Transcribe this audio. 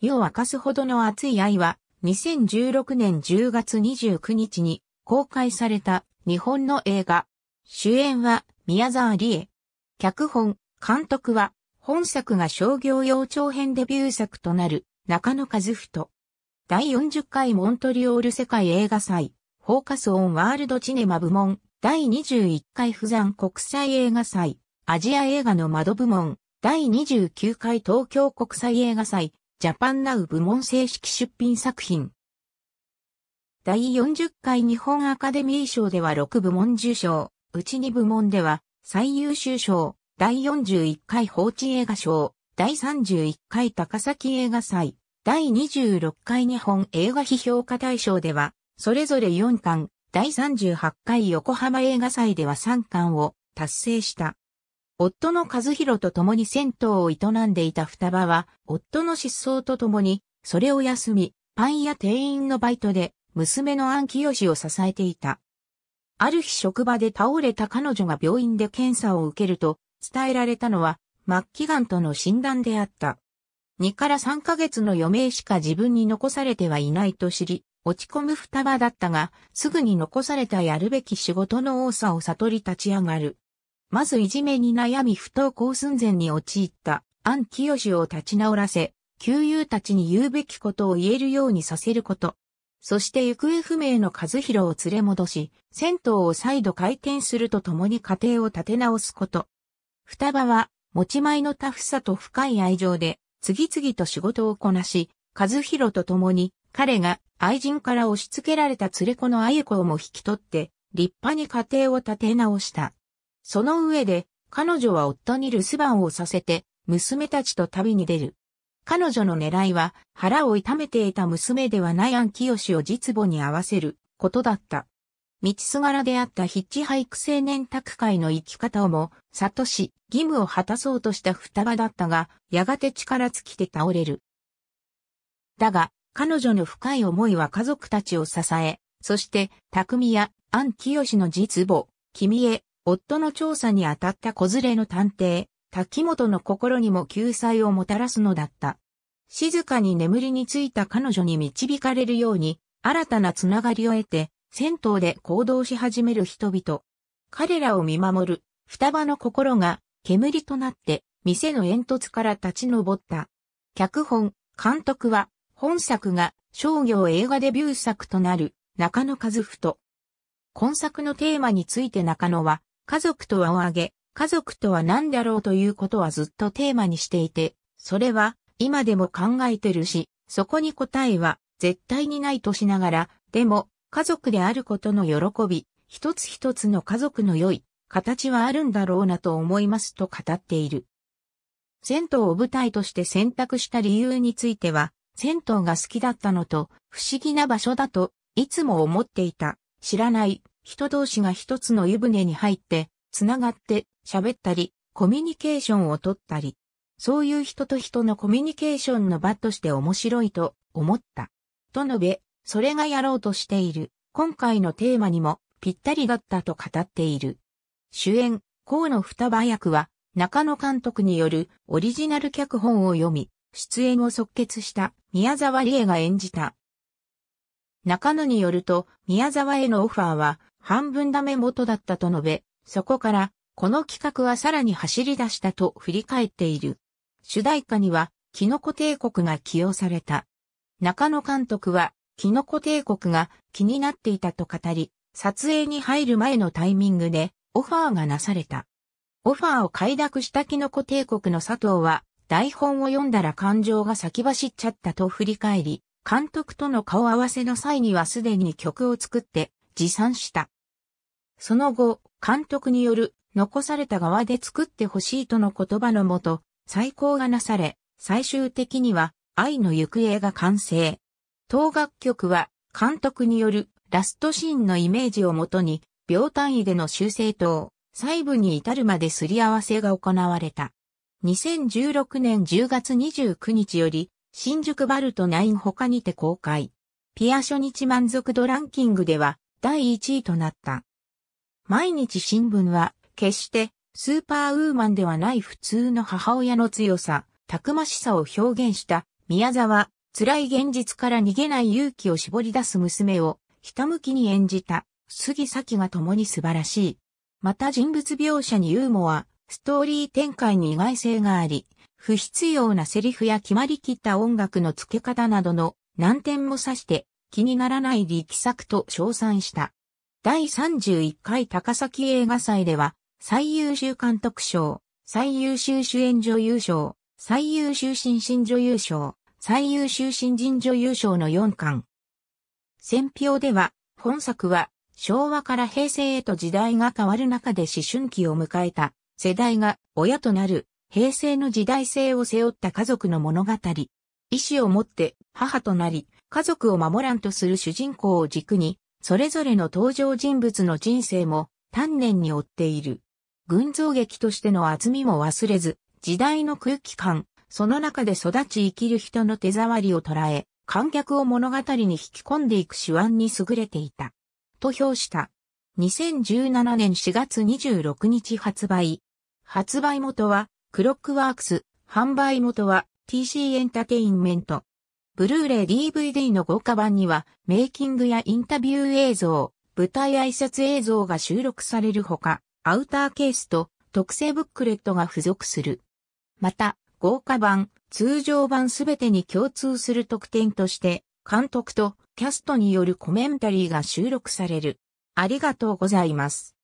湯を沸かすほどの熱い愛は、2016年10月29日に公開された日本の映画。主演は宮沢理恵。脚本、監督は、本作が商業用長編デビュー作となる中野和人。第40回モントリオール世界映画祭、フォーカスオンワールドチネマ部門、第21回富山国際映画祭、アジア映画の窓部門、第29回東京国際映画祭、ジャパンナウ部門正式出品作品。第40回日本アカデミー賞では6部門受賞、うち2部門では最優秀賞、第41回放置映画賞、第31回高崎映画祭、第26回日本映画批評家大賞では、それぞれ4巻、第38回横浜映画祭では3巻を達成した。夫の和弘と共に銭湯を営んでいた双葉は、夫の失踪と共に、それを休み、パン屋店員のバイトで、娘の安清を支えていた。ある日職場で倒れた彼女が病院で検査を受けると、伝えられたのは、末期癌との診断であった。2から3ヶ月の余命しか自分に残されてはいないと知り、落ち込む双葉だったが、すぐに残されたやるべき仕事の多さを悟り立ち上がる。まずいじめに悩み不登校寸前に陥ったアン・キヨシを立ち直らせ、旧友たちに言うべきことを言えるようにさせること。そして行方不明の和弘を連れ戻し、銭湯を再度開店するとともに家庭を立て直すこと。双葉は、持ち前のタフさと深い愛情で、次々と仕事をこなし、和弘と共に、彼が愛人から押し付けられた連れ子のあゆ子をも引き取って、立派に家庭を立て直した。その上で、彼女は夫に留守番をさせて、娘たちと旅に出る。彼女の狙いは、腹を痛めていた娘ではないアンシを実母に合わせることだった。道すがらであったヒッチハイク青年宅会の生き方をも、悟し、義務を果たそうとした双葉だったが、やがて力尽きて倒れる。だが、彼女の深い思いは家族たちを支え、そして、匠や、アンシの実母、君へ、夫の調査に当たった子連れの探偵、滝本の心にも救済をもたらすのだった。静かに眠りについた彼女に導かれるように、新たなつながりを得て、銭湯で行動し始める人々。彼らを見守る、双葉の心が、煙となって、店の煙突から立ち上った。脚本、監督は、本作が商業映画デビュー作となる中野和と。今作のテーマについて中野は、家族とはをあげ、家族とは何だろうということはずっとテーマにしていて、それは今でも考えてるし、そこに答えは絶対にないとしながら、でも家族であることの喜び、一つ一つの家族の良い形はあるんだろうなと思いますと語っている。銭湯を舞台として選択した理由については、銭湯が好きだったのと、不思議な場所だと、いつも思っていた、知らない、人同士が一つの湯船に入って、つながって喋ったり、コミュニケーションを取ったり、そういう人と人のコミュニケーションの場として面白いと思った。と述べ、それがやろうとしている、今回のテーマにもぴったりだったと語っている。主演、河野双葉役は、中野監督によるオリジナル脚本を読み、出演を即決した宮沢りえが演じた。中野によると、宮沢へのオファーは、半分ダメ元だったと述べ、そこから、この企画はさらに走り出したと振り返っている。主題歌には、キノコ帝国が起用された。中野監督は、キノコ帝国が気になっていたと語り、撮影に入る前のタイミングでオファーがなされた。オファーを快諾したキノコ帝国の佐藤は、台本を読んだら感情が先走っちゃったと振り返り、監督との顔合わせの際にはすでに曲を作って持参した。その後、監督による残された側で作ってほしいとの言葉のもと、再考がなされ、最終的には愛の行方が完成。当楽曲は監督によるラストシーンのイメージをもとに、秒単位での修正と細部に至るまですり合わせが行われた。2016年10月29日より、新宿バルト9他にて公開。ピア初日満足度ランキングでは第1位となった。毎日新聞は、決してスーパーウーマンではない普通の母親の強さ、たくましさを表現した宮沢、辛い現実から逃げない勇気を絞り出す娘を、ひたむきに演じた、杉咲が共に素晴らしい。また人物描写にユーモア、ストーリー展開に意外性があり、不必要なセリフや決まりきった音楽の付け方などの難点も指して気にならない力作と称賛した。第31回高崎映画祭では、最優秀監督賞、最優秀主演女優賞、最優秀新進女優賞、最優秀新人女優賞の4巻。選評では、本作は、昭和から平成へと時代が変わる中で思春期を迎えた、世代が親となる、平成の時代性を背負った家族の物語。意志を持って母となり、家族を守らんとする主人公を軸に、それぞれの登場人物の人生も丹念に追っている。群像劇としての厚みも忘れず、時代の空気感、その中で育ち生きる人の手触りを捉え、観客を物語に引き込んでいく手腕に優れていた。と評した。2017年4月26日発売。発売元は、クロックワークス、販売元は TC エンタテインメント。ブルーレイ DVD の豪華版には、メイキングやインタビュー映像、舞台挨拶映像が収録されるほか、アウターケースと特製ブックレットが付属する。また、豪華版、通常版すべてに共通する特典として、監督とキャストによるコメンタリーが収録される。ありがとうございます。